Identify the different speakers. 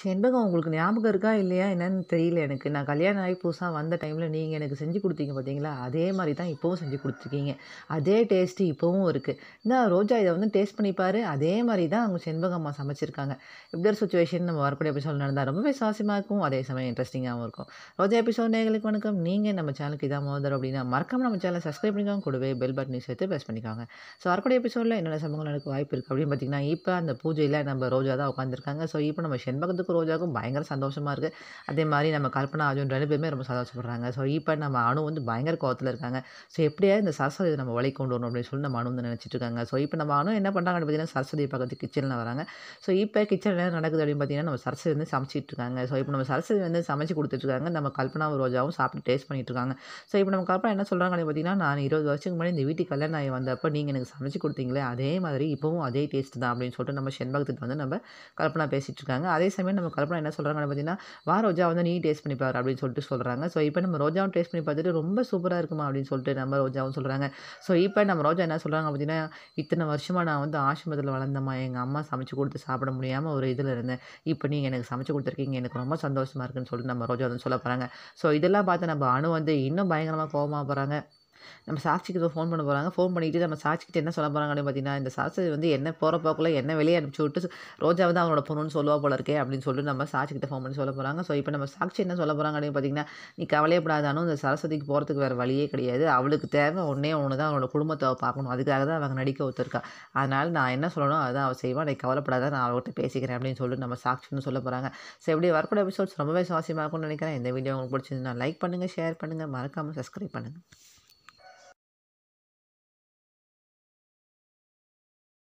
Speaker 1: செண்பகம் உங்களுக்கு ஞாபகம் இருக்கா இல்லையா என்னன்னு தெரியல எனக்கு நான் கல்யாணம் ஆகி புதுசாக வந்த டைமில் நீங்கள் எனக்கு செஞ்சு கொடுத்தீங்க பார்த்தீங்களா அதே மாதிரி தான் இப்போவும் செஞ்சு கொடுத்துருக்கீங்க அதே டேஸ்ட்டு இப்போவும் இருக்குது நான் ரோஜா இதை வந்து டேஸ்ட் பண்ணிப்பார் அதே மாதிரி தான் அவங்க செண்பகம் அம்மா சமைச்சிருக்காங்க இப்படி சுச்சுவேஷன் நம்ம வரக்கூடிய எபிசோட் நடந்தால் ரொம்பவே விசுவாசமாக இருக்கும் அதே சமயம் இன்ட்ரெஸ்டிங்காகவும் இருக்கும் ரோஜா எபிசோட் நேர்களுக்கு வணக்கம் நீங்கள் நம்ம சேனலுக்கு இதாக மோதர் அப்படின்னா மறக்காமல் நம்ம சேனலை சப்ஸ்கிரைப் பண்ணிக்கோங்க கூடவே பெல் நியூஸ் சேர்த்து ப்ரெஸ் பண்ணிக்கோங்க ஸோ வரக்கூடிய எபிசோடில் என்னென்ன சம்பவங்கள் நடக்க வாய்ப்பு இருக்குது அப்படின்னு பார்த்தீங்கன்னா இப்போ அந்த பூஜையில் நம்ம ரோஜா தான் உட்காந்துருக்காங்க ஸோ இப்போ நம்ம செண்பகத்து கேட்குறதுக்கு ரோஜாவுக்கும் பயங்கர சந்தோஷமாக இருக்குது அதே மாதிரி நம்ம கல்பனா அஜுன் ரெண்டு பேருமே ரொம்ப சந்தோஷப்படுறாங்க ஸோ இப்போ நம்ம அணு வந்து பயங்கர கோவத்தில் இருக்காங்க ஸோ எப்படியா இந்த சரஸ்வதி நம்ம வழி கொண்டு வரணும் அப்படின்னு சொல்லி நம்ம அணு வந்து நினச்சிட்டு இருக்காங்க ஸோ இப்போ நம்ம அணு என்ன பண்ணுறாங்கன்னு பார்த்தீங்கன்னா சரஸ்வதி பக்கத்து கிச்சனில் வராங்க ஸோ இப்போ கிச்சன் என்ன நடக்குது அப்படின்னு பார்த்தீங்கன்னா நம்ம சரஸ்வதி வந்து இருக்காங்க ஸோ இப்போ நம்ம சரஸ்வதி வந்து சமைச்சு கொடுத்துட்ருக்காங்க நம்ம கல்பனாவும் ரோஜாவும் சாப்பிட்டு டேஸ்ட் பண்ணிட்டு இருக்காங்க ஸோ இப்போ நம்ம கல்பனா என்ன சொல்கிறாங்க பார்த்தீங்கன்னா நான் இருபது வருஷத்துக்கு முன்னாடி இந்த வீட்டுக்கு கல்யாணம் ஆகி வந்தப்போ நீங்கள் எனக்கு சமைச்சு கொடுத்தீங்களே அதே மாதிரி இப்போவும் அதே டேஸ்ட் தான் அப்படின்னு சொல்லிட்டு நம்ம செண்பகத்துக்கு வந்து நம்ம கல்பனா பேசிகிட்டு இருக்காங்க அதே சமயம் எல்லாமே நம்ம கல்பனா என்ன சொல்கிறாங்க பார்த்தீங்கன்னா வா ரோஜா வந்து நீ டேஸ்ட் பண்ணி பாரு அப்படின்னு சொல்லிட்டு சொல்கிறாங்க ஸோ இப்போ நம்ம ரோஜாவும் டேஸ்ட் பண்ணி பார்த்துட்டு ரொம்ப சூப்பராக இருக்குமா அப்படின்னு சொல்லிட்டு நம்ம ரோஜாவும் சொல்கிறாங்க ஸோ இப்போ நம்ம ரோஜா என்ன சொல்கிறாங்க அப்படின்னா இத்தனை வருஷமாக நான் வந்து ஆசிரமத்தில் வளர்ந்தம்மா எங்கள் அம்மா சமைச்சு கொடுத்து சாப்பிட முடியாமல் ஒரு இதில் இருந்தேன் இப்போ நீங்கள் எனக்கு சமைச்சு கொடுத்துருக்கீங்க எனக்கு ரொம்ப சந்தோஷமாக இருக்குன்னு சொல்லிட்டு நம்ம ரோஜா வந்து சொல்ல போகிறாங்க ஸோ இதெல்லாம் பார்த்து நம்ம அணு வந்து இன்னும் பயங்கரமாக கோபமாக போகிறாங்க நம்ம சாட்சிக்கு ஃபோன் பண்ண போகிறாங்க ஃபோன் பண்ணிவிட்டு நம்ம சாட்சிக்கிட்ட என்ன சொல்ல போகிறாங்க அப்படின்னு பார்த்தீங்கன்னா இந்த சாட்சி வந்து என்ன போகிற போக்கில் என்ன வெளியே அனுப்பிச்சி விட்டு ரோஜா வந்து அவனோட பொண்ணுன்னு சொல்லுவா போல இருக்கே அப்படின்னு சொல்லிட்டு நம்ம சாட்சிக்கிட்ட ஃபோன் பண்ணி சொல்ல போகிறாங்க ஸோ இப்போ நம்ம சாட்சி என்ன சொல்ல போகிறாங்க அப்படின்னு பார்த்தீங்கன்னா நீ கவலையப்படாதானோ இந்த சரஸ்வதிக்கு போகிறதுக்கு வேறு வழியே கிடையாது அவளுக்கு தேவை ஒன்றே ஒன்று தான் அவனோட குடும்பத்தை பார்க்கணும் அதுக்காக தான் அவங்க நடிக்க ஒத்துருக்கா அதனால் நான் என்ன சொல்லணும் அதுதான் அவள் செய்வான் நீ கவலைப்படாத நான் அவர்கிட்ட பேசிக்கிறேன் அப்படின்னு சொல்லிட்டு நம்ம சாட்சின்னு சொல்ல போகிறாங்க ஸோ இப்படி வரக்கூடிய எபிசோட்ஸ் ரொம்பவே சுவாசியமாக இருக்கும்னு நினைக்கிறேன் இந்த வீடியோ உங்களுக்கு பிடிச்சிருந்தா லைக் பண்ணுங்கள் ஷேர் பண்ணுங்கள் மறக்காமல் சப்ஸ்கிரைப் பண்ணுங்கள்